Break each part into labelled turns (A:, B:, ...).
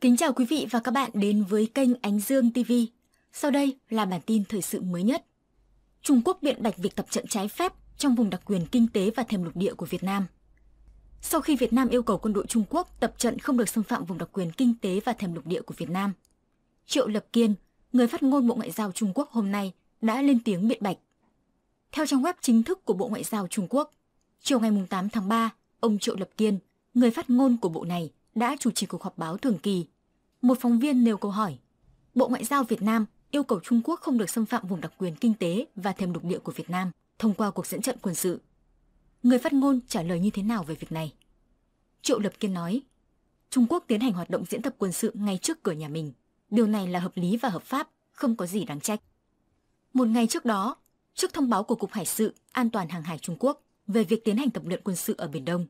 A: Kính chào quý vị và các bạn đến với kênh Ánh Dương TV. Sau đây là bản tin thời sự mới nhất. Trung Quốc biện bạch việc tập trận trái phép trong vùng đặc quyền kinh tế và thềm lục địa của Việt Nam. Sau khi Việt Nam yêu cầu quân đội Trung Quốc tập trận không được xâm phạm vùng đặc quyền kinh tế và thềm lục địa của Việt Nam, Triệu Lập Kiên, người phát ngôn Bộ Ngoại giao Trung Quốc hôm nay đã lên tiếng biện bạch. Theo trang web chính thức của Bộ Ngoại giao Trung Quốc, chiều ngày 8 tháng 3, ông Triệu Lập Kiên, người phát ngôn của bộ này, đã chủ trì cuộc họp báo thường kỳ. Một phóng viên nêu câu hỏi, Bộ Ngoại giao Việt Nam yêu cầu Trung Quốc không được xâm phạm vùng đặc quyền kinh tế và thềm lục địa của Việt Nam thông qua cuộc diễn trận quân sự. Người phát ngôn trả lời như thế nào về việc này? Triệu Lập Kiên nói, Trung Quốc tiến hành hoạt động diễn tập quân sự ngay trước cửa nhà mình. Điều này là hợp lý và hợp pháp, không có gì đáng trách. Một ngày trước đó, trước thông báo của Cục Hải sự An toàn hàng hải Trung Quốc về việc tiến hành tập luyện quân sự ở Biển Đông,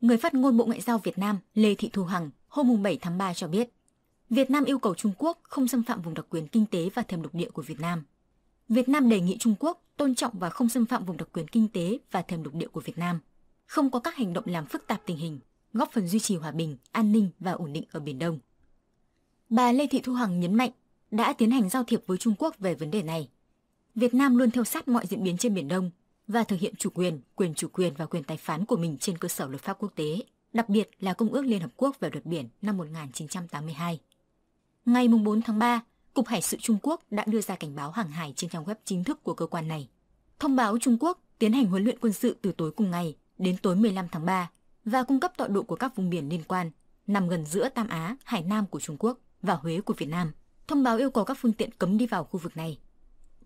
A: Người phát ngôn Bộ Ngoại giao Việt Nam Lê Thị Thu Hằng hôm 7 tháng 3 cho biết, Việt Nam yêu cầu Trung Quốc không xâm phạm vùng đặc quyền kinh tế và thềm lục địa của Việt Nam. Việt Nam đề nghị Trung Quốc tôn trọng và không xâm phạm vùng đặc quyền kinh tế và thềm lục địa của Việt Nam, không có các hành động làm phức tạp tình hình, góp phần duy trì hòa bình, an ninh và ổn định ở Biển Đông. Bà Lê Thị Thu Hằng nhấn mạnh đã tiến hành giao thiệp với Trung Quốc về vấn đề này. Việt Nam luôn theo sát mọi diễn biến trên Biển Đông và thực hiện chủ quyền, quyền chủ quyền và quyền tài phán của mình trên cơ sở luật pháp quốc tế, đặc biệt là Công ước Liên Hợp Quốc về luật biển năm 1982. Ngày 4 tháng 3, Cục Hải sự Trung Quốc đã đưa ra cảnh báo hàng hải trên trang web chính thức của cơ quan này. Thông báo Trung Quốc tiến hành huấn luyện quân sự từ tối cùng ngày đến tối 15 tháng 3 và cung cấp tọa độ của các vùng biển liên quan nằm gần giữa Tam Á, Hải Nam của Trung Quốc và Huế của Việt Nam. Thông báo yêu cầu các phương tiện cấm đi vào khu vực này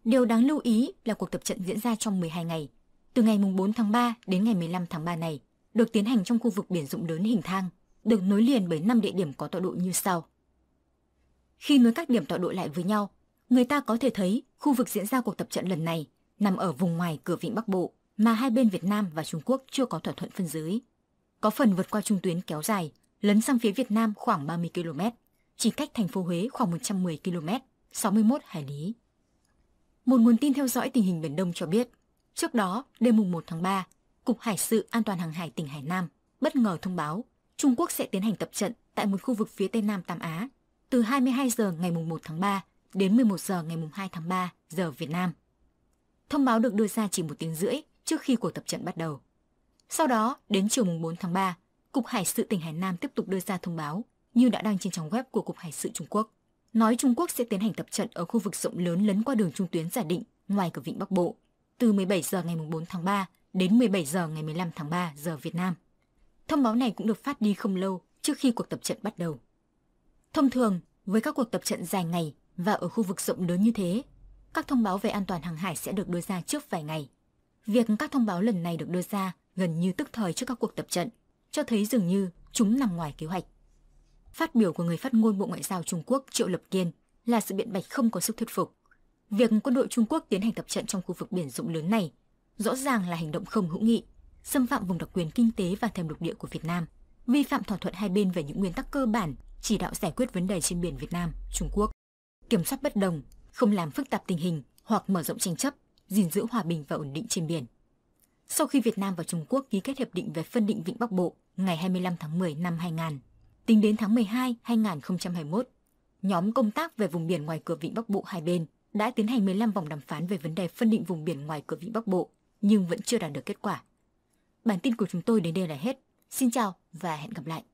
A: Điều đáng lưu ý là cuộc tập trận diễn ra trong 12 ngày, từ ngày 4 tháng 3 đến ngày 15 tháng 3 này, được tiến hành trong khu vực biển rộng lớn hình thang, được nối liền bởi 5 địa điểm có tọa độ như sau. Khi nối các điểm tọa độ lại với nhau, người ta có thể thấy khu vực diễn ra cuộc tập trận lần này nằm ở vùng ngoài cửa vịnh Bắc Bộ mà hai bên Việt Nam và Trung Quốc chưa có thỏa thuận phân giới. Có phần vượt qua trung tuyến kéo dài, lấn sang phía Việt Nam khoảng 30 km, chỉ cách thành phố Huế khoảng 110 km, 61 hải lý một nguồn tin theo dõi tình hình Biển Đông cho biết, trước đó, đêm mùng 1 tháng 3, Cục Hải sự An toàn Hàng hải tỉnh Hải Nam bất ngờ thông báo Trung Quốc sẽ tiến hành tập trận tại một khu vực phía Tây Nam Tam Á từ 22 giờ ngày mùng 1 tháng 3 đến 11 giờ ngày mùng 2 tháng 3 giờ Việt Nam. Thông báo được đưa ra chỉ một tiếng rưỡi trước khi cuộc tập trận bắt đầu. Sau đó, đến chiều mùng 4 tháng 3, Cục Hải sự tỉnh Hải Nam tiếp tục đưa ra thông báo như đã đăng trên trang web của Cục Hải sự Trung Quốc nói Trung Quốc sẽ tiến hành tập trận ở khu vực rộng lớn lấn qua đường trung tuyến giả định ngoài cửa vịnh Bắc Bộ từ 17 giờ ngày 4 tháng 3 đến 17 giờ ngày 15 tháng 3 giờ Việt Nam. Thông báo này cũng được phát đi không lâu trước khi cuộc tập trận bắt đầu. Thông thường, với các cuộc tập trận dài ngày và ở khu vực rộng lớn như thế, các thông báo về an toàn hàng hải sẽ được đưa ra trước vài ngày. Việc các thông báo lần này được đưa ra gần như tức thời trước các cuộc tập trận, cho thấy dường như chúng nằm ngoài kế hoạch. Phát biểu của người phát ngôn Bộ Ngoại giao Trung Quốc Triệu Lập Kiên là sự biện bạch không có sức thuyết phục. Việc quân đội Trung Quốc tiến hành tập trận trong khu vực biển rộng lớn này rõ ràng là hành động không hữu nghị, xâm phạm vùng đặc quyền kinh tế và thềm lục địa của Việt Nam, vi phạm thỏa thuận hai bên về những nguyên tắc cơ bản chỉ đạo giải quyết vấn đề trên biển Việt Nam, Trung Quốc, kiểm soát bất đồng, không làm phức tạp tình hình hoặc mở rộng tranh chấp, gìn giữ hòa bình và ổn định trên biển. Sau khi Việt Nam và Trung Quốc ký kết hiệp định về phân định Vịnh Bắc Bộ ngày 25 tháng 10 năm 2000, Tính đến tháng 12, 2021, nhóm công tác về vùng biển ngoài cửa vịnh Bắc Bộ hai bên đã tiến hành 15 vòng đàm phán về vấn đề phân định vùng biển ngoài cửa vịnh Bắc Bộ, nhưng vẫn chưa đạt được kết quả. Bản tin của chúng tôi đến đây là hết. Xin chào và hẹn gặp lại.